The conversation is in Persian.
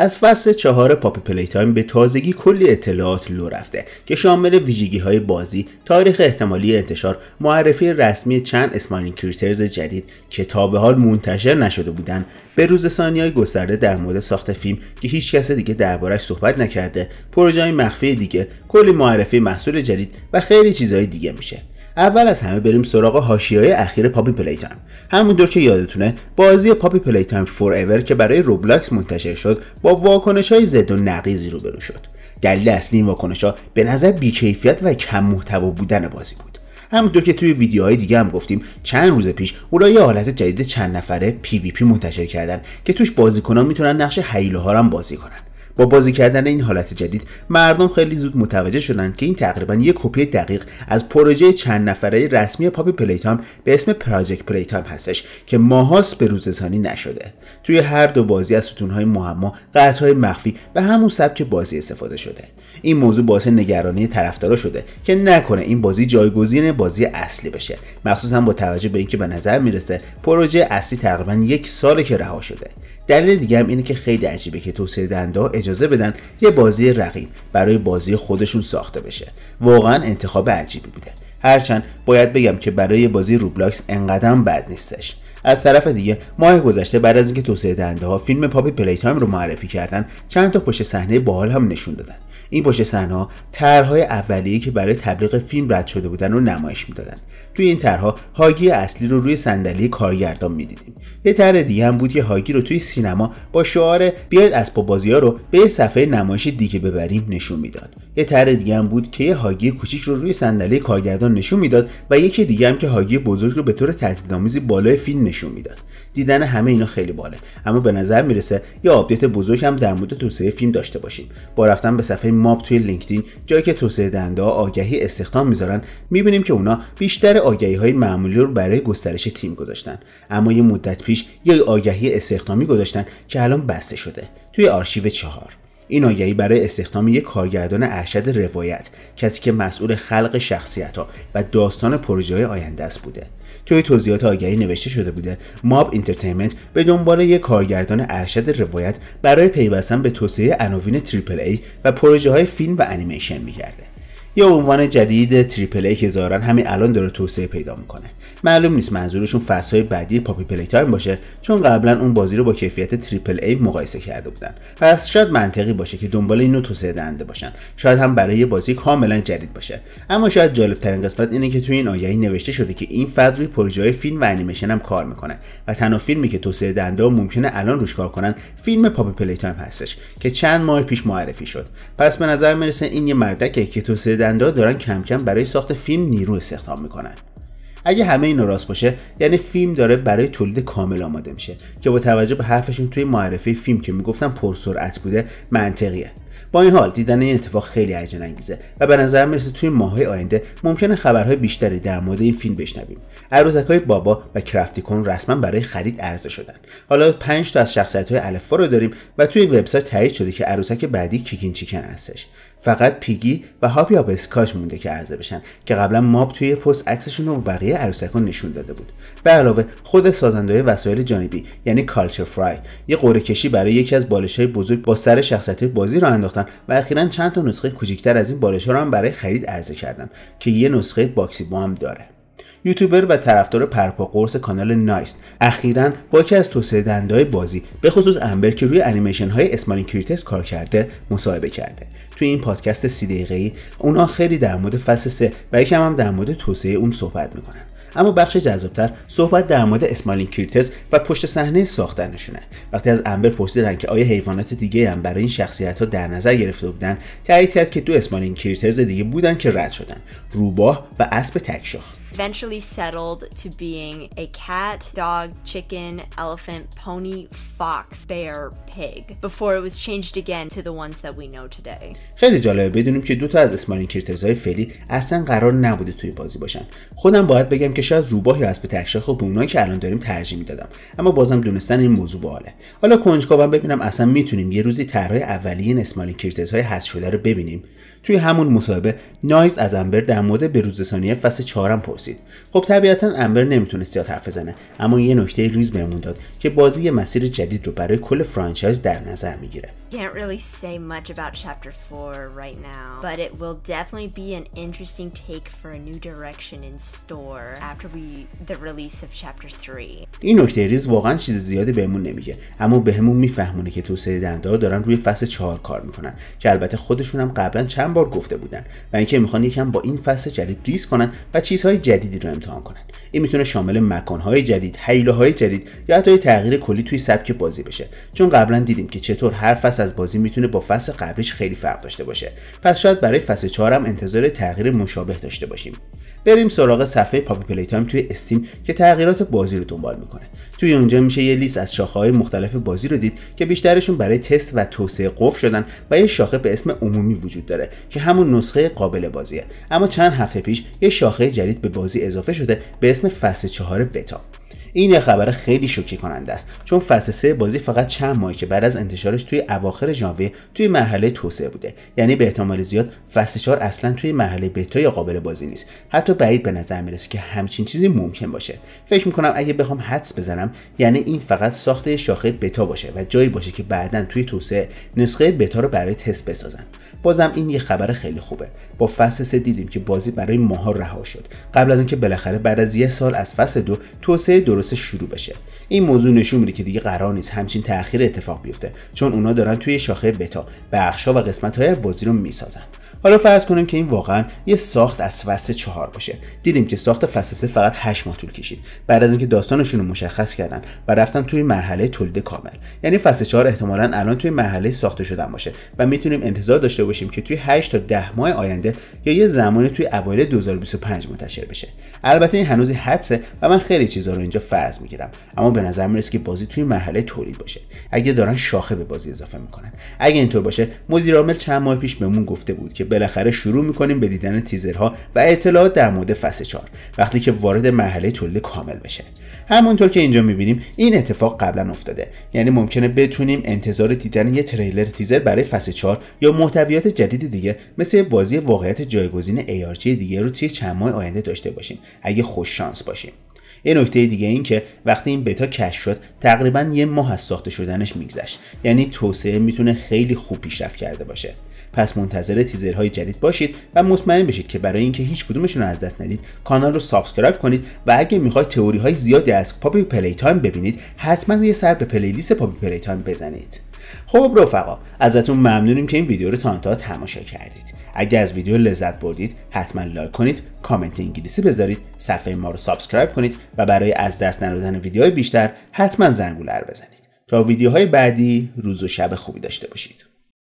از فصل چهار پاپ پلی تایم به تازگی کلی اطلاعات لو رفته که شامل ویژگی های بازی، تاریخ احتمالی انتشار، معرفی رسمی چند اسمایلینگ کریترز جدید که تا به حال منتشر نشده بودن، به روز های گسترده در مورد ساخت فیلم که هیچ کس دیگه دربارش صحبت نکرده، پروژه مخفی دیگه، کلی معرفی محصول جدید و خیلی چیزهای دیگه میشه. اول از همه بریم سراغ های اخیر پاپی همون همونطور که یادتونه بازی پاپی تایم فور ایور که برای روبلاکس منتشر شد با واکنش های زد و نقیزی روبرو شد دلیل اصلی این واکنش ها به نظر بیکیفیت و کم محتوا بودن بازی بود همونطور که توی ویدیوهای دیگه هم گفتیم چند روز پیش اونا یه حالت جدید چند نفره پی وی پی منتشر کردن که توش بازیکنان میتونن نقش حیله ها هم بازی کنن با بازی کردن این حالت جدید مردم خیلی زود متوجه شدند که این تقریبا یک کپی دقیق از پروژه چند نفره رسمی پاپ پلیتام به اسم پراجکت پلیتام هستش که ماهاست به روزسانی نشده توی هر دو بازی از ستونهای معما قطعهای مخفی و همون سبک بازی استفاده شده این موضوع باعث نگرانی طرفدارا شده که نکنه این بازی جایگزین بازی اصلی بشه مخصوصا با توجه به اینکه به نظر میرسه پروژه اصلی تقریبا یک ساله که رها شده دلیل دیگه هم اینه که خیلی عجیبه که توسعه دنده اجازه بدن یه بازی رقیب برای بازی خودشون ساخته بشه واقعا انتخاب عجیبی بوده هرچند باید بگم که برای بازی روبلاکس انقدر بد نیستش از طرف دیگه ماه گذشته بعد از اینکه توسعه دنده ها فیلم پاپی پلی تایم رو معرفی کردن چند تا پشت صحنه باحال هم نشون دادن این پشت صحنه طرحهای اولیه که برای تبلیغ فیلم رد شده بودن رو نمایش میدادن توی این طرحها هاگی اصلی رو روی صندلی کارگردان میدیدیم یه طرح دیگه هم بود که هاگی رو توی سینما با شعار بیاید از بازی ها رو به صفحه نمایش دیگه ببریم نشون میداد یه طرح دیگه هم بود که یه هاگی کوچیک رو روی صندلی کارگردان نشون میداد و یکی دیگه هم که هاگی بزرگ رو به طور تجدیدآمیزی بالای فیلم نشون میداد دیدن همه اینا خیلی باله اما به نظر میرسه یه آپدیت بزرگ هم در مورد توسعه فیلم داشته باشیم با رفتن به صفحه ماب توی لینکدین جایی که توسعه دنده آگهی استخدام میذارن میبینیم که اونا بیشتر آگهی های معمولی رو برای گسترش تیم گذاشتن اما یه مدت پیش یه آگهی استخدامی گذاشتن که الان بسته شده توی آرشیو چهار این آگهی برای استخدام یک کارگردان ارشد روایت کسی که مسئول خلق شخصیت ها و داستان پروژه های آینده است بوده توی توضیحات آگهی نوشته شده بوده ماب اینترتینمنت به دنبال یک کارگردان ارشد روایت برای پیوستن به توسعه عناوین تریپل ای و پروژه های فیلم و انیمیشن میگرده یه عنوان جدید تریپل ای که ظاهرا همین الان داره توسعه پیدا میکنه معلوم نیست منظورشون فصلهای بعدی پاپی پلی تایم باشه چون قبلا اون بازی رو با کیفیت تریپل ای مقایسه کرده بودن پس شاید منطقی باشه که دنبال اینو توسعه دهنده باشن شاید هم برای یه بازی کاملا جدید باشه اما شاید جالب ترین قسمت اینه که توی این آگهی نوشته شده که این فرد روی پروژه فیلم و انیمیشن هم کار میکنه و تنها فیلمی که توسعه دهنده ممکنه الان روش کار کنن فیلم پاپی پلی تایم هستش که چند ماه پیش معرفی شد پس به نظر میرسه این یه مدرکه که توسعه دنده دارن کم کم برای ساخت فیلم نیرو استخدام میکنن اگه همه اینا راست باشه یعنی فیلم داره برای تولید کامل آماده میشه که با توجه به حرفشون توی معرفی فیلم که میگفتن پرسرعت بوده منطقیه با این حال دیدن این اتفاق خیلی هیجان انگیزه و به نظر میرسه توی ماههای آینده ممکنه خبرهای بیشتری در مورد این فیلم بشنویم عروسکهای بابا و کرافتیکون رسما برای خرید عرضه شدن حالا 5 تا از شخصیت های الفا رو داریم و توی وبسایت تایید شده که عروسک بعدی کیکین چیکن هستش فقط پیگی و هاپی آب اسکاش مونده که عرضه بشن که قبلا ماب توی پست عکسشون رو بقیه عروسکان نشون داده بود به علاوه خود سازنده وسایل جانبی یعنی کالچر فرای یه قوره کشی برای یکی از بالش های بزرگ با سر شخصیت بازی را انداختن و اخیرا چند تا نسخه کوچیکتر از این بالش ها رو هم برای خرید عرضه کردن که یه نسخه باکسی با هم داره یوتیوبر و طرفدار پرپا قرص کانال نایست اخیرا با یکی از توسعه دندههای بازی به خصوص امبر که روی انیمیشن های اسمالین کریتس کار کرده مصاحبه کرده توی این پادکست سی دقیقه ای اونا خیلی در مورد فصل سه و یکم هم در مورد توسعه اون صحبت میکنن اما بخش جذابتر صحبت در مورد اسمالین کریتز و پشت صحنه ساختنشونه وقتی از امبر پرسیدن که آیا حیوانات دیگه هم برای این شخصیت ها در نظر گرفته بودن تایید کرد که دو اسمالین کریترز دیگه بودن که رد شدن روباه و اسب تکشاخ خیلی جالبه بدونیم که دو تا از اسمالین های فعلی اصلا قرار نبوده توی بازی باشن. خودم باید بگم که شاید روباه یا به تکشاخ و به اونایی که الان داریم ترجیح میدادم. اما بازم دونستن این موضوع باحاله. حالا کنجکاوم ببینم اصلا میتونیم یه روزی طرحهای اولیه اسمالین های حذف شده رو ببینیم. توی همون مصاحبه نایز از انبر در مورد بروزرسانی فصل 4 خب طبیعتا امبر نمیتونست زیاد حرف بزنه اما یه نکته ریز بهمون داد که بازی یه مسیر جدید رو برای کل فرانچایز در نظر میگیره این نکته ریز واقعا چیز زیادی بهمون نمیگه اما بهمون میفهمونه که توسعه دندار دارن روی فصل چهار کار میکنن که البته خودشون هم قبلا چند بار گفته بودن و اینکه میخوان یکم با این فصل جدید ریز کنن و چیزهای جدیدی رو امتحان کنن این میتونه شامل مکانهای جدید، حیله‌های جدید یا حتی تغییر کلی توی سبک بازی بشه. چون قبلا دیدیم که چطور هر فصل از بازی میتونه با فصل قبلیش خیلی فرق داشته باشه. پس شاید برای فصل 4 هم انتظار تغییر مشابه داشته باشیم. بریم سراغ صفحه پاپی پلی تایم توی استیم که تغییرات بازی رو دنبال میکنه توی اونجا میشه یه لیست از شاخه های مختلف بازی رو دید که بیشترشون برای تست و توسعه قفل شدن و یه شاخه به اسم عمومی وجود داره که همون نسخه قابل بازیه اما چند هفته پیش یه شاخه جدید به بازی اضافه شده به اسم فصل چهار بتا این یه خبر خیلی شوکه کننده است چون فصل 3 بازی فقط چند ماهی که بعد از انتشارش توی اواخر ژانویه توی مرحله توسعه بوده یعنی به احتمال زیاد فصل 4 اصلا توی مرحله بتا یا قابل بازی نیست حتی بعید به نظر میرسه که همچین چیزی ممکن باشه فکر میکنم اگه بخوام حدس بزنم یعنی این فقط ساخت شاخه بتا باشه و جایی باشه که بعدا توی توسعه نسخه بتا رو برای تست بسازن بازم این یه خبر خیلی خوبه با فصل 3 دیدیم که بازی برای ماها رها شد قبل از اینکه بالاخره بعد از یه سال از فصل دو توسعه پروسه شروع بشه این موضوع نشون میده که دیگه قرار نیست همچین تاخیر اتفاق بیفته چون اونا دارن توی شاخه بتا بخشا و قسمت های بازی رو میسازن حالا فرض کنیم که این واقعا یه ساخت از فصل چهار باشه دیدیم که ساخت فصل سه فقط 8 ماه طول کشید بعد از اینکه داستانشون رو مشخص کردن و رفتن توی مرحله تولید کامل یعنی فصل 4 احتمالا الان توی مرحله ساخته شدن باشه و میتونیم انتظار داشته باشیم که توی 8 تا 10 ماه آینده یا یه زمانی توی اوایل 2025 منتشر بشه البته این هنوز حدسه و من خیلی چیزا رو اینجا فرض میگیرم اما به نظر میرسه که بازی توی مرحله تولید باشه اگه دارن شاخه به بازی اضافه میکنن اگه اینطور باشه مدیر چند ماه پیش بهمون گفته بود که بالاخره شروع میکنیم به دیدن تیزرها و اطلاعات در مورد فصل 4 وقتی که وارد مرحله تولید کامل بشه همونطور که اینجا میبینیم این اتفاق قبلا افتاده یعنی ممکنه بتونیم انتظار دیدن یه تریلر تیزر برای فصل 4 یا محتویات جدید دیگه مثل بازی واقعیت جایگزین ARG دیگه رو توی چند ماه آینده داشته باشیم اگه خوش شانس باشیم یه نکته دیگه این که وقتی این بتا کش شد تقریبا یه ماه از ساخته شدنش میگذشت یعنی توسعه میتونه خیلی خوب پیشرفت کرده باشه پس منتظر تیزرهای جدید باشید و مطمئن بشید که برای اینکه هیچ کدومشون رو از دست ندید کانال رو سابسکرایب کنید و اگه میخواید تئوری های زیادی از پاپی پلی تایم ببینید حتما یه سر به پلیلیست پاپی پلی تایم بزنید خب رفقا ازتون ممنونیم که این ویدیو رو تا انتها تماشا کردید اگر از ویدیو لذت بردید حتما لایک کنید کامنت انگلیسی بذارید صفحه ما رو سابسکرایب کنید و برای از دست ندادن ویدیوهای بیشتر حتما زنگوله بزنید تا ویدیوهای بعدی روز و شب خوبی داشته باشید